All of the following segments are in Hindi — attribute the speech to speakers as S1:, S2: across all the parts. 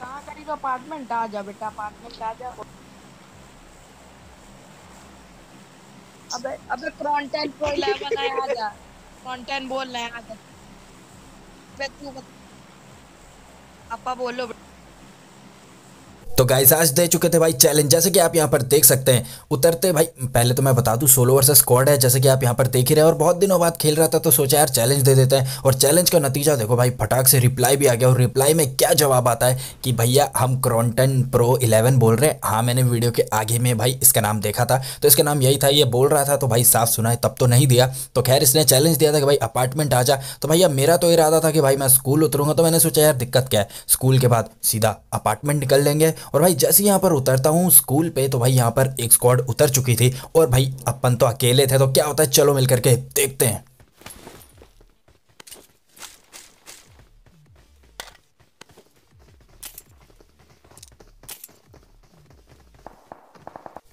S1: कहाँ करीब अपार्टमेंट आ जा बेटा अपार्टमेंट आ जा अबे अबे क्रॉन्टेन प्रो 11 बना आ जा क्रॉन्टेन बोल रहा है आ जा बेटू बेटू अप्पा बोलो बेटा तो गाइस आज दे चुके थे भाई चैलेंज जैसे कि आप यहाँ पर देख सकते हैं उतरते भाई पहले तो मैं बता दूँ सोलो वर्सेस स्क्वाड है जैसे कि आप यहाँ पर देख ही रहे हैं और बहुत दिनों बाद खेल रहा था तो सोचा यार चैलेंज दे देते हैं और चैलेंज का नतीजा देखो भाई फटाक से रिप्लाई भी आ गया और रिप्लाई में क्या जवाब आता है कि भैया हम क्रॉन्टन प्रो इलेवन बोल रहे हैं हाँ मैंने वीडियो के आगे में भाई इसका नाम देखा था तो इसका नाम यही था ये बोल रहा था तो भाई साफ सुना है तब तो नहीं दिया तो खैर इसने चैलेंज दिया था कि भाई अपार्टमेंट आ जा तो भैया मेरा तो इरादा था कि भाई मैं स्कूल उतरूंगा तो मैंने सोचा यार दिक्कत क्या है स्कूल के बाद सीधा अपार्टमेंट निकल लेंगे और भाई जैसे यहाँ पर उतरता हूँ स्कूल पे तो भाई यहाँ पर एक स्क्वाड उतर चुकी थी और भाई अपन तो अकेले थे तो क्या होता है चलो मिल करके देखते हैं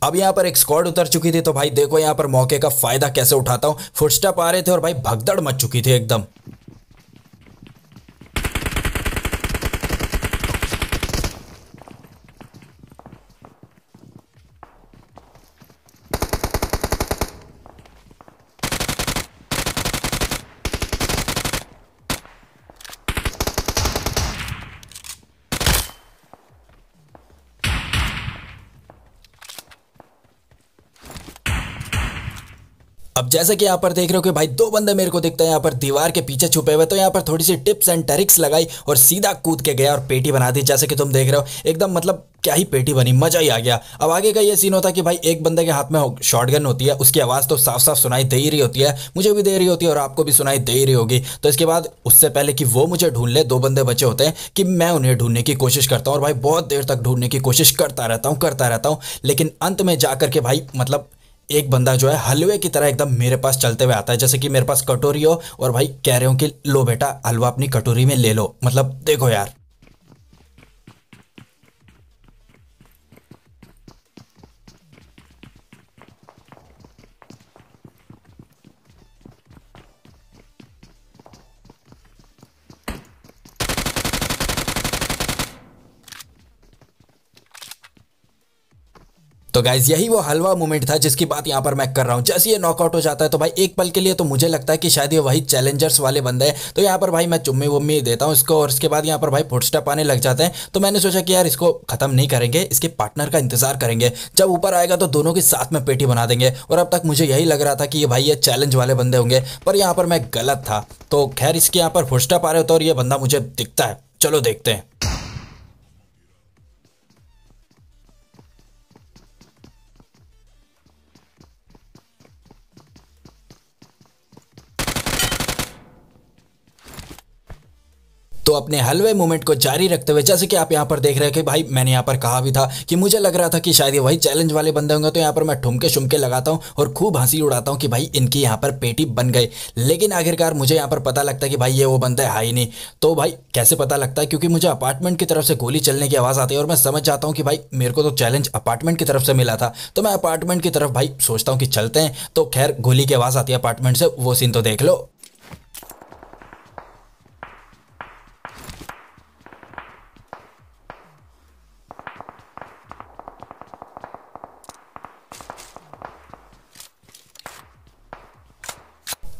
S1: अब यहाँ पर एक स्क्वाड उतर चुकी थी तो भाई देखो यहाँ पर मौके का फायदा कैसे उठाता हूँ फुटस्टेप आ रहे थे और भाई भगदड़ मच चुकी थी एकदम जैसे कि यहाँ पर देख रहे हो कि भाई दो बंदे मेरे को दिखते हैं यहाँ पर दीवार के पीछे छुपे हुए तो यहाँ पर थोड़ी सी टिप्स एंड ट्रिक्स लगाई और सीधा कूद के गया और पेटी बना दी जैसे कि तुम देख रहे हो एकदम मतलब क्या ही पेटी बनी मजा ही आ गया अब आगे का ये सीन होता कि भाई एक बंदे के हाथ में शॉटगन होती है उसकी आवाज़ तो साफ साफ सुनाई दे ही रही होती है मुझे भी दे रही होती है और आपको भी सुनाई दे रही होगी तो इसके बाद उससे पहले कि वो मुझे ढूंढ ले दो बंदे बचे होते हैं कि मैं उन्हें ढूंढने की कोशिश करता हूँ और भाई बहुत देर तक ढूंढने की कोशिश करता रहता हूँ करता रहता हूँ लेकिन अंत में जा के भाई मतलब एक बंदा जो है हलवे की तरह एकदम मेरे पास चलते हुए आता है जैसे कि मेरे पास कटोरी हो और भाई कह रहे हो कि लो बेटा हलवा अपनी कटोरी में ले लो मतलब देखो यार तो गाइज यही वो हलवा मोमेंट था जिसकी बात यहाँ पर मैं कर रहा हूँ जैसे ये नॉकआउट हो जाता है तो भाई एक पल के लिए तो मुझे लगता है कि शायद ये वही चैलेंजर्स वाले बंदे हैं तो यहाँ पर भाई मैं चुम्मी वुम्मी देता हूँ इसको और इसके बाद यहाँ पर भाई फुटस्टेप आने लग जाते हैं तो मैंने सोचा कि यार इसको खत्म नहीं करेंगे इसके पार्टनर का इंतजार करेंगे जब ऊपर आएगा तो दोनों के साथ में पेटी बना देंगे और अब तक मुझे यही लग रहा था कि ये भाई ये चैलेंज वाले बंदे होंगे पर यहाँ पर मैं गलत था तो खैर इसके यहाँ पर फुटस्टेप आ रहे होते और ये बंदा मुझे दिखता है चलो देखते हैं तो अपने हलवे मूवमेंट को जारी रखते हुए जैसे कि आप यहाँ पर देख रहे हैं कि भाई मैंने यहाँ पर कहा भी था कि मुझे लग रहा था कि शायद ये वही चैलेंज वाले बंदे होंगे तो यहाँ पर मैं ठुमके शुमके लगाता हूँ और खूब हंसी उड़ाता हूँ कि भाई इनकी यहाँ पर पेटी बन गई लेकिन आखिरकार मुझे यहाँ पर पता लगता है कि भाई ये वो बंदा है ही नहीं तो भाई कैसे पता लगता है क्योंकि मुझे अपार्टमेंट की तरफ से गोली चलने की आवाज़ आती है और मैं समझ जाता हूँ कि भाई मेरे को तो चैलेंज अपार्टमेंट की तरफ से मिला था तो मैं अपार्टमेंट की तरफ भाई सोचता हूँ कि चलते हैं तो खैर गोली की आवाज़ आती है अपार्टमेंट से वो सीन तो देख लो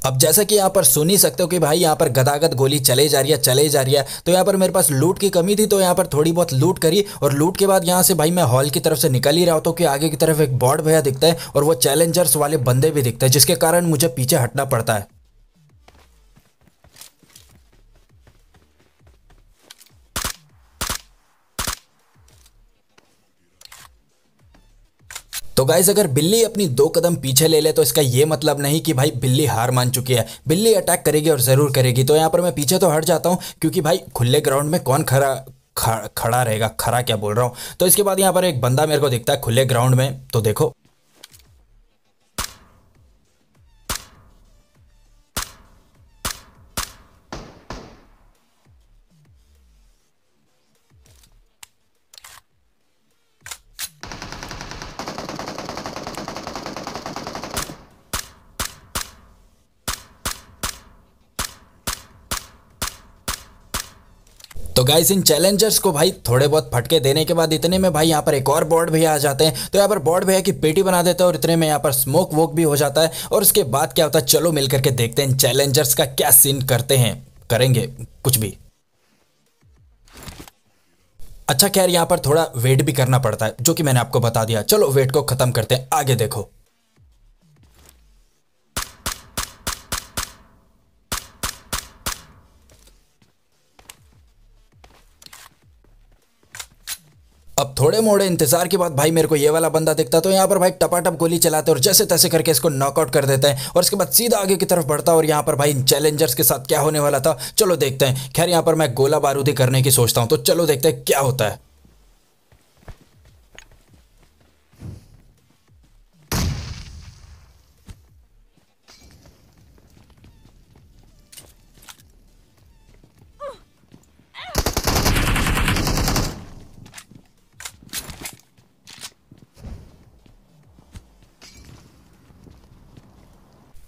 S1: अब जैसा कि यहाँ पर सुन ही सकते हो कि भाई यहाँ पर गदागद गोली चले जा रही है चले जा रही है तो यहाँ पर मेरे पास लूट की कमी थी तो यहाँ पर थोड़ी बहुत लूट करी और लूट के बाद यहाँ से भाई मैं हॉल की तरफ से निकल ही रहा होता हूँ तो कि आगे की तरफ एक बॉर्ड भैया दिखता है और वो चैलेंजर्स वाले बंदे भी दिखते हैं जिसके कारण मुझे पीछे हटना पड़ता है तो गाइज अगर बिल्ली अपनी दो कदम पीछे ले ले तो इसका ये मतलब नहीं कि भाई बिल्ली हार मान चुकी है बिल्ली अटैक करेगी और ज़रूर करेगी तो यहाँ पर मैं पीछे तो हट जाता हूँ क्योंकि भाई खुले ग्राउंड में कौन खरा खड़ा रहेगा खड़ा क्या बोल रहा हूँ तो इसके बाद यहाँ पर एक बंदा मेरे को दिखता है खुले ग्राउंड में तो देखो गाइस तो इन चैलेंजर्स को भाई थोड़े बहुत फटके देने के बाद इतने में भाई यहाँ पर एक और बॉर्ड भैया आ जाते हैं तो यहाँ पर बॉर्ड भैया की पेटी बना देता है और इतने में यहाँ पर स्मोक वोक भी हो जाता है और उसके बाद क्या होता है चलो मिल करके देखते हैं चैलेंजर्स का क्या सीन करते हैं करेंगे कुछ भी अच्छा खैर यहाँ पर थोड़ा वेट भी करना पड़ता है जो कि मैंने आपको बता दिया चलो वेट को खत्म करते हैं आगे देखो थोड़े मोड़े इंतजार के बाद भाई मेरे को ये वाला बंदा दिखता तो यहाँ पर भाई टपाटप गोली चलाते और जैसे तैसे करके इसको नॉकआउट कर देते हैं और इसके बाद सीधा आगे की तरफ बढ़ता और यहाँ पर भाई इन चैलेंजर्स के साथ क्या होने वाला था चलो देखते हैं खैर यहाँ पर मैं गोला बारूदी करने की सोचता हूँ तो चलो देखते हैं क्या होता है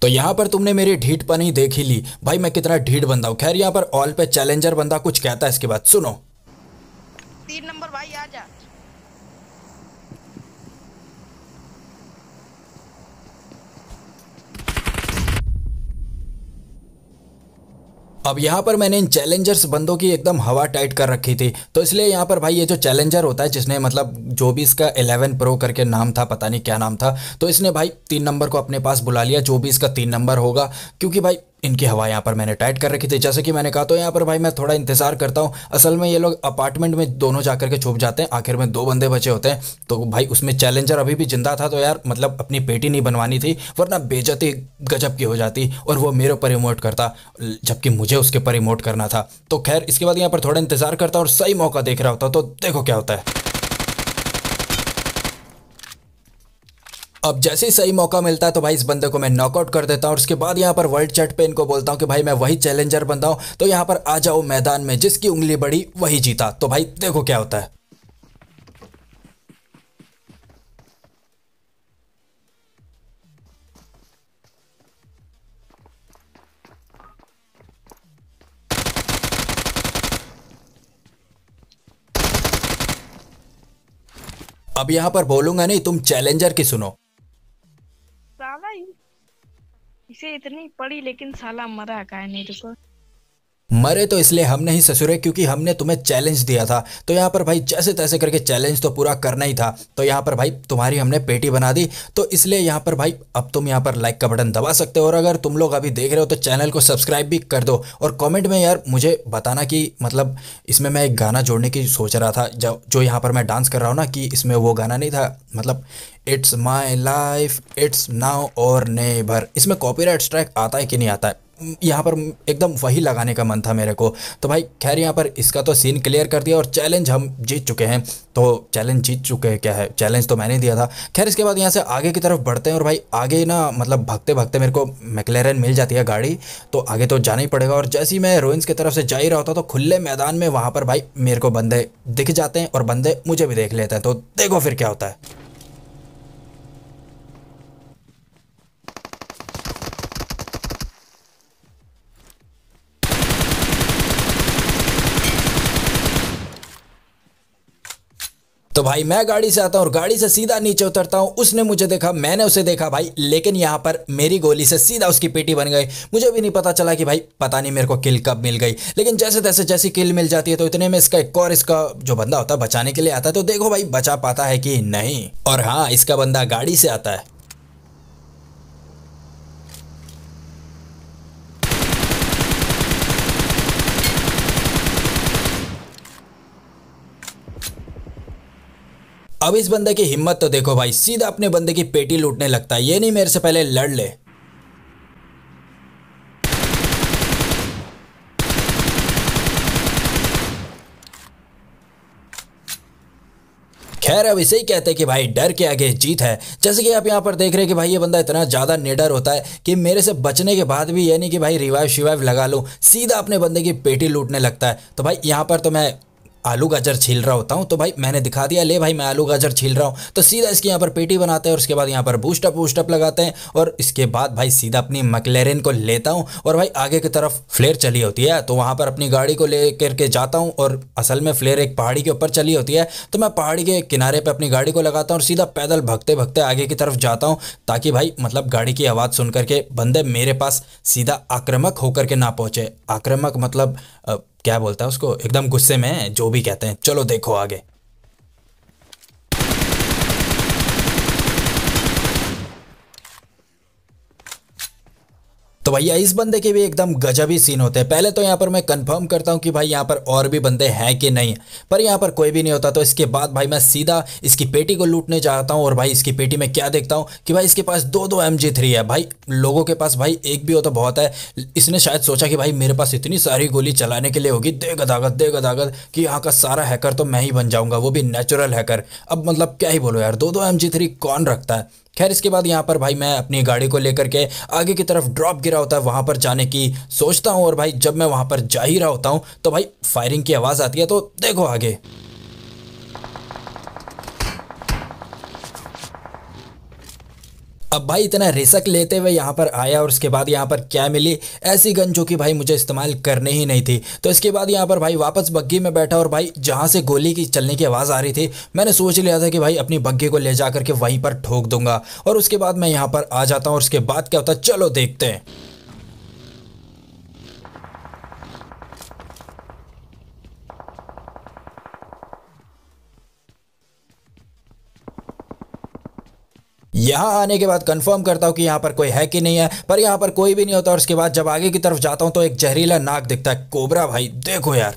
S1: तो यहाँ पर तुमने मेरी ढीठ पर देख ही ली भाई मैं कितना ढीठ बंदा हूँ खैर यहाँ पर ऑल पे चैलेंजर बंदा कुछ कहता है इसके बाद सुनो अब यहाँ पर मैंने इन चैलेंजर्स बंदों की एकदम हवा टाइट कर रखी थी तो इसलिए यहाँ पर भाई ये जो चैलेंजर होता है जिसने मतलब जो भी इसका 11 प्रो करके नाम था पता नहीं क्या नाम था तो इसने भाई तीन नंबर को अपने पास बुला लिया जो भी इसका तीन नंबर होगा क्योंकि भाई इनकी हवा यहाँ पर मैंने टाइट कर रखी थी जैसे कि मैंने कहा तो यहाँ पर भाई मैं थोड़ा इंतजार करता हूँ असल में ये लोग अपार्टमेंट में दोनों जा करके छुप जाते हैं आखिर में दो बंदे बचे होते हैं तो भाई उसमें चैलेंजर अभी भी जिंदा था तो यार मतलब अपनी पेटी नहीं बनवानी थी वरना बेजती गजब की हो जाती और वो मेरे ऊपर रिमोट करता जबकि मुझे उसके पर रिमोट करना था तो खैर इसके बाद यहाँ पर थोड़ा इंतजार करता और सही मौका देख रहा होता तो देखो क्या होता है अब जैसे ही सही मौका मिलता है तो भाई इस बंदे को मैं नॉकआउट कर देता हूँ और उसके बाद यहाँ पर वर्ल्ड चैट पे इनको बोलता हूँ कि भाई मैं वही चैलेंजर बनता हूँ तो यहाँ पर आ जाओ मैदान में जिसकी उंगली बड़ी वही जीता तो भाई देखो क्या होता है अब यहाँ पर बोलूंगा नहीं तुम चैलेंजर की सुनो इसे इतनी पड़ी लेकिन साला मरा का है नहीं रुको मरे तो इसलिए हम नहीं ससुरे क्योंकि हमने तुम्हें चैलेंज दिया था तो यहाँ पर भाई जैसे तैसे करके चैलेंज तो पूरा करना ही था तो यहाँ पर भाई तुम्हारी हमने पेटी बना दी तो इसलिए यहाँ पर भाई अब तुम यहाँ पर लाइक का बटन दबा सकते हो और अगर तुम लोग अभी देख रहे हो तो चैनल को सब्सक्राइब भी कर दो और कॉमेंट में यार मुझे बताना कि मतलब इसमें मैं एक गाना जोड़ने की सोच रहा था जो जो यहाँ पर मैं डांस कर रहा हूँ ना कि इसमें वो गाना नहीं था मतलब it's my life it's now or never इसमें राइट स्ट्राइक आता है कि नहीं आता है यहाँ पर एकदम वही लगाने का मन था मेरे को तो भाई खैर यहाँ पर इसका तो सीन क्लियर कर दिया और चैलेंज हम जीत चुके हैं तो चैलेंज जीत चुके हैं क्या है चैलेंज तो मैंने दिया था खैर इसके बाद यहाँ से आगे की तरफ बढ़ते हैं और भाई आगे ना मतलब भगते भगते मेरे को मैकलेरन मिल जाती है गाड़ी तो आगे तो जाना ही पड़ेगा और जैसे ही मैं रोइंस की तरफ से जा ही रहा होता तो खुले मैदान में वहाँ पर भाई मेरे को बंदे दिख जाते हैं और बंदे मुझे भी देख लेते हैं तो देखो फिर क्या होता है तो भाई मैं गाड़ी से आता हूँ और गाड़ी से सीधा नीचे उतरता हूँ उसने मुझे देखा मैंने उसे देखा भाई लेकिन यहाँ पर मेरी गोली से सीधा उसकी पेटी बन गई मुझे भी नहीं पता चला कि भाई पता नहीं मेरे को किल कब मिल गई लेकिन जैसे तैसे जैसी किल मिल जाती है तो इतने में इसका एक और इसका जो बंदा होता है बचाने के लिए आता है तो देखो भाई बचा पाता है कि नहीं और हाँ इसका बंदा गाड़ी से आता है अब इस बंदे की हिम्मत तो देखो भाई सीधा अपने बंदे की पेटी लूटने लगता है ये नहीं मेरे से पहले लड़ ले खैर अब इसे ही कहते हैं कि भाई डर के आगे जीत है जैसे कि आप यहाँ पर देख रहे हैं कि भाई ये बंदा इतना ज़्यादा निडर होता है कि मेरे से बचने के बाद भी यानी कि भाई रिवाइव शिवाइव लगा लूँ सीधा अपने बंदे की पेटी लूटने लगता है तो भाई यहाँ पर तो मैं आलू गाजर छील रहा होता हूँ तो भाई मैंने दिखा दिया ले भाई मैं आलू गाजर छील रहा हूँ तो सीधा इसकी यहाँ पर पेटी बनाते हैं और उसके बाद यहाँ पर बूस्टअप वूस्टअप लगाते हैं और इसके बाद भाई सीधा अपनी मकलेरिन को लेता हूँ और भाई आगे की तरफ फ्लेयर चली होती है तो वहाँ पर अपनी गाड़ी को ले करके जाता हूँ और असल में फ्लेयर एक पहाड़ी के ऊपर चली होती है तो मैं पहाड़ी के किनारे पर अपनी गाड़ी को लगाता हूँ और सीधा पैदल भगते भगते आगे की तरफ जाता हूँ ताकि भाई मतलब गाड़ी की आवाज़ सुन करके बंदे मेरे पास सीधा आक्रामक होकर के ना पहुँचे आक्रामक मतलब क्या बोलता है उसको एकदम गुस्से में जो भी कहते हैं चलो देखो आगे तो भैया इस बंदे के भी एकदम गजब ही सीन होते हैं पहले तो यहाँ पर मैं कंफर्म करता हूँ कि भाई यहाँ पर और भी बंदे हैं कि नहीं पर यहाँ पर कोई भी नहीं होता तो इसके बाद भाई मैं सीधा इसकी पेटी को लूटने जाता हूँ और भाई इसकी पेटी में क्या देखता हूँ कि भाई इसके पास दो दो एम है भाई लोगों के पास भाई एक भी हो तो बहुत है इसने शायद सोचा कि भाई मेरे पास इतनी सारी गोली चलाने के लिए होगी दे गदागत दे गदागत कि यहाँ का सारा हैकर तो मैं ही बन जाऊँगा वो भी नेचुरल हैकर अब मतलब क्या ही बोलो यार दो दो एम कौन रखता है खैर इसके बाद यहाँ पर भाई मैं अपनी गाड़ी को लेकर के आगे की तरफ ड्रॉप गिरा होता है वहाँ पर जाने की सोचता हूँ और भाई जब मैं वहाँ पर जा ही रहा होता हूँ तो भाई फायरिंग की आवाज़ आती है तो देखो आगे अब भाई इतना रिस्क लेते हुए यहाँ पर आया और उसके बाद यहाँ पर क्या मिली ऐसी गन जो कि भाई मुझे इस्तेमाल करने ही नहीं थी तो इसके बाद यहाँ पर भाई वापस बग्घी में बैठा और भाई जहाँ से गोली की चलने की आवाज़ आ रही थी मैंने सोच लिया था कि भाई अपनी बग्घी को ले जा करके वहीं पर ठोक दूंगा और उसके बाद मैं यहाँ पर आ जाता हूँ और उसके बाद क्या होता है चलो देखते हैं यहां आने के बाद कंफर्म करता हूं कि यहाँ पर कोई है कि नहीं है पर यहां पर कोई भी नहीं होता और उसके बाद जब आगे की तरफ जाता हूं तो एक जहरीला नाक दिखता है कोबरा भाई देखो यार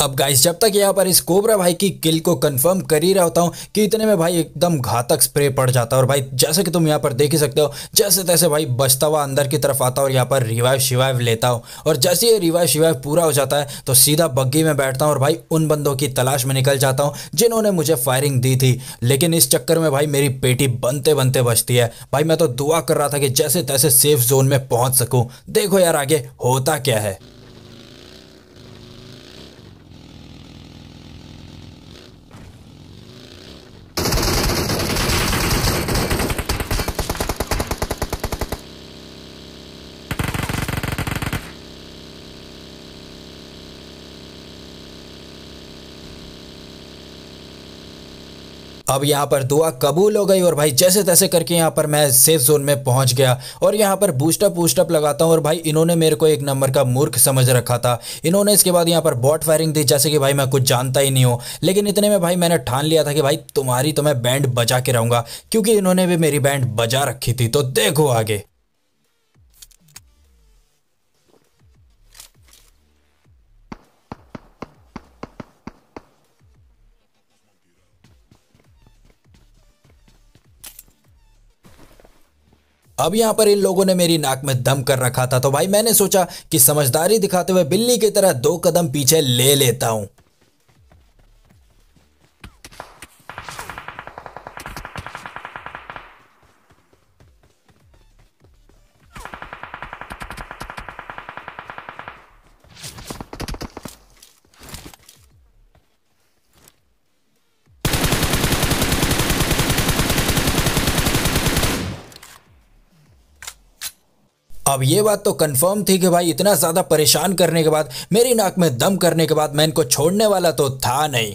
S1: अब गाइस जब तक यहाँ पर इस कोबरा भाई की किल को कंफर्म कर ही रहा होता हूँ कि इतने में भाई एकदम घातक स्प्रे पड़ जाता है और भाई जैसे कि तुम यहाँ पर देख ही सकते हो जैसे तैसे भाई बचता हुआ अंदर की तरफ आता और यहाँ पर रिवाइव शिवाइव लेता हूँ और जैसे ये रिवाइव शिवाइव पूरा हो जाता है तो सीधा बग्गी में बैठता हूँ और भाई उन बंदों की तलाश में निकल जाता हूँ जिन्होंने मुझे फायरिंग दी थी लेकिन इस चक्कर में भाई मेरी पेटी बनते बनते बचती है भाई मैं तो दुआ कर रहा था कि जैसे तैसे सेफ जोन में पहुँच सकूँ देखो यार आगे होता क्या है अब यहाँ पर दुआ कबूल हो गई और भाई जैसे तैसे करके यहाँ पर मैं सेफ जोन में पहुँच गया और यहाँ पर बूस्टअप बूस्टअप लगाता हूँ और भाई इन्होंने मेरे को एक नंबर का मूर्ख समझ रखा था इन्होंने इसके बाद यहाँ पर बॉट फायरिंग दी जैसे कि भाई मैं कुछ जानता ही नहीं हूँ लेकिन इतने में भाई मैंने ठान लिया था कि भाई तुम्हारी तो मैं बैंड बजा के रहूँगा क्योंकि इन्होंने भी मेरी बैंड बजा रखी थी तो देखो आगे अब यहाँ पर इन लोगों ने मेरी नाक में दम कर रखा था तो भाई मैंने सोचा कि समझदारी दिखाते हुए बिल्ली की तरह दो कदम पीछे ले लेता हूँ अब ये बात तो कंफर्म थी कि भाई इतना ज़्यादा परेशान करने के बाद मेरी नाक में दम करने के बाद मैं इनको छोड़ने वाला तो था नहीं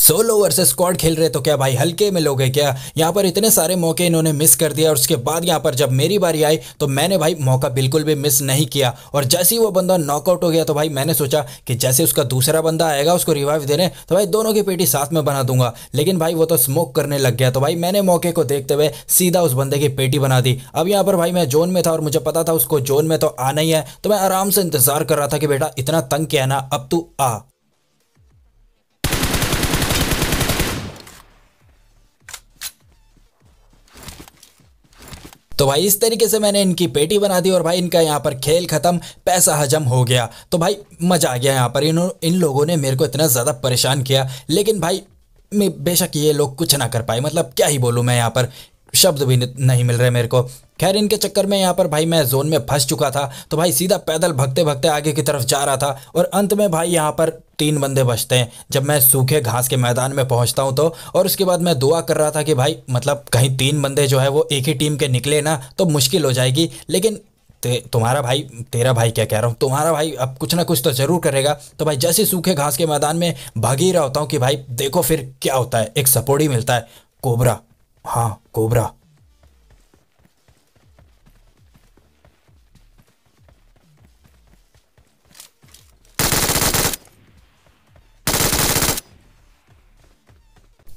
S1: सोलो वर्सेस स्क्वाड खेल रहे तो क्या भाई हल्के में लोगे क्या यहाँ पर इतने सारे मौके इन्होंने मिस कर दिया और उसके बाद यहाँ पर जब मेरी बारी आई तो मैंने भाई मौका बिल्कुल भी मिस नहीं किया और जैसे ही वो बंदा नॉकआउट हो गया तो भाई मैंने सोचा कि जैसे उसका दूसरा बंदा आएगा उसको रिवाइव देने तो भाई दोनों की पेटी साथ में बना दूंगा लेकिन भाई वो तो स्मोक करने लग गया तो भाई मैंने मौके को देखते हुए सीधा उस बंदे की पेटी बना दी अब यहाँ पर भाई मैं जोन में था और मुझे पता था उसको जोन में तो आना ही है तो मैं आराम से इंतजार कर रहा था कि बेटा इतना तंग किया ना अब तू आ तो भाई इस तरीके से मैंने इनकी पेटी बना दी और भाई इनका यहाँ पर खेल ख़त्म पैसा हजम हो गया तो भाई मज़ा आ गया यहाँ पर इन इन लोगों ने मेरे को इतना ज़्यादा परेशान किया लेकिन भाई मैं बेशक ये लोग कुछ ना कर पाए मतलब क्या ही बोलूँ मैं यहाँ पर शब्द भी नहीं मिल रहे मेरे को खैर इनके चक्कर में यहाँ पर भाई मैं जोन में फंस चुका था तो भाई सीधा पैदल भगते भगते आगे की तरफ जा रहा था और अंत में भाई यहाँ पर तीन बंदे बचते हैं जब मैं सूखे घास के मैदान में पहुँचता हूँ तो और उसके बाद मैं दुआ कर रहा था कि भाई मतलब कहीं तीन बंदे जो है वो एक ही टीम के निकले ना तो मुश्किल हो जाएगी लेकिन ते, तुम्हारा भाई तेरा भाई क्या कह रहा हूँ तुम्हारा भाई अब कुछ ना कुछ तो जरूर करेगा तो भाई जैसे सूखे घास के मैदान में भाग ही रहा होता हूँ कि भाई देखो फिर क्या होता है एक सपोर्ट ही मिलता है कोबरा हाँ कोबरा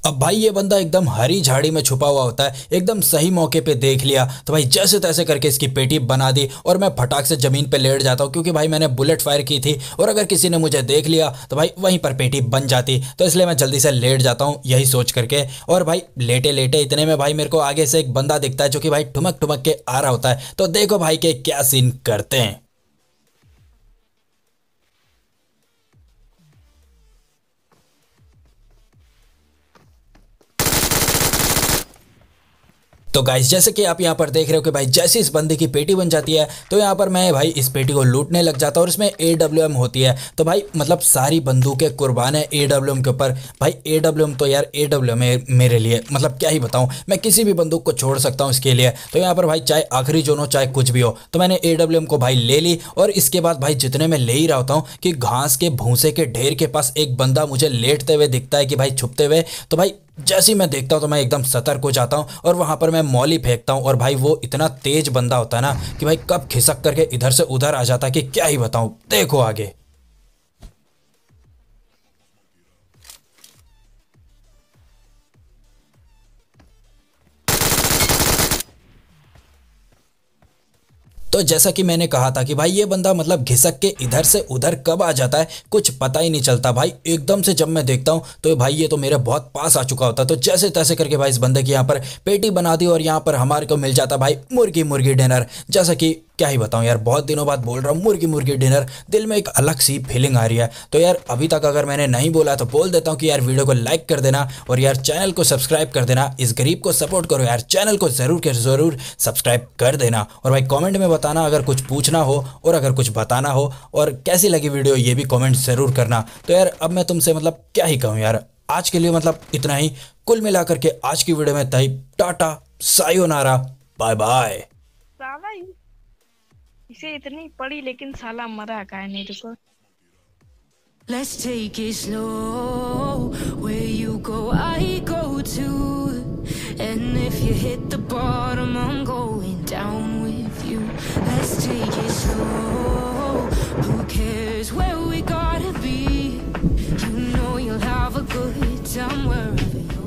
S1: अब भाई ये बंदा एकदम हरी झाड़ी में छुपा हुआ होता है एकदम सही मौके पे देख लिया तो भाई जैसे तैसे करके इसकी पेटी बना दी और मैं फटाक से ज़मीन पे लेट जाता हूँ क्योंकि भाई मैंने बुलेट फायर की थी और अगर किसी ने मुझे देख लिया तो भाई वहीं पर पेटी बन जाती तो इसलिए मैं जल्दी से लेट जाता हूँ यही सोच करके और भाई लेटे लेटे इतने में भाई मेरे को आगे से एक बंदा दिखता है जो कि भाई ठुमक ठुमक के आ रहा होता है तो देखो भाई के क्या सीन करते हैं तो गाइस जैसे कि आप यहाँ पर देख रहे हो कि भाई जैसे इस बंदे की पेटी बन जाती है तो यहाँ पर मैं भाई इस पेटी को लूटने लग जाता हूँ और इसमें ए होती है तो भाई मतलब सारी बंदूकें कुर्बान है ए के ऊपर भाई ए तो यार ए है मेरे लिए मतलब क्या ही बताऊँ मैं किसी भी बंदूक को छोड़ सकता हूँ इसके लिए तो यहाँ पर भाई चाहे आखिरी जोन हो चाहे कुछ भी हो तो मैंने ए को भाई ले ली और इसके बाद भाई जितने मैं ले ही रहा होता हूँ कि घास के भूसे के ढेर के पास एक बंदा मुझे लेटते हुए दिखता है कि भाई छुपते हुए तो भाई जैसे ही मैं देखता हूँ तो मैं एकदम सतर्क हो जाता हूँ और वहाँ पर मैं मौली फेंकता हूँ और भाई वो इतना तेज बंदा होता है ना कि भाई कब खिसक करके इधर से उधर आ जाता है कि क्या ही बताऊँ देखो आगे तो जैसा कि मैंने कहा था कि भाई ये बंदा मतलब घिसक के इधर से उधर कब आ जाता है कुछ पता ही नहीं चलता भाई एकदम से जब मैं देखता हूँ तो भाई ये तो मेरे बहुत पास आ चुका होता तो जैसे तैसे करके भाई इस बंदे की यहाँ पर पेटी बना दी और यहाँ पर हमारे को मिल जाता भाई मुर्गी मुर्गी डिनर जैसा कि क्या ही बताऊँ यार बहुत दिनों बाद बोल रहा हूँ मुर्गी मुर्गी डिनर दिल में एक अलग सी फीलिंग आ रही है तो यार अभी तक अगर मैंने नहीं बोला तो बोल देता हूँ कि यार वीडियो को लाइक कर देना और यार चैनल को सब्सक्राइब कर देना इस गरीब को सपोर्ट करो यार चैनल को ज़रूर के ज़रूर सब्सक्राइब कर देना और भाई कॉमेंट में बताना अगर कुछ पूछना हो और अगर कुछ बताना हो और कैसी लगी वीडियो ये भी कॉमेंट ज़रूर करना तो यार अब मैं तुमसे मतलब क्या ही कहूँ यार आज के लिए मतलब इतना ही कुल मिलाकर के आज की वीडियो में तई टाटा सायो नारा बाय बाय इसे इतनी लेकिन साला मरा का नहीं रुको Let's take it slow. Where you go, I go too. And if you hit the bottom, I'm going down with you. Let's take it slow. Who cares where we gotta be? You know you'll have a good time wherever you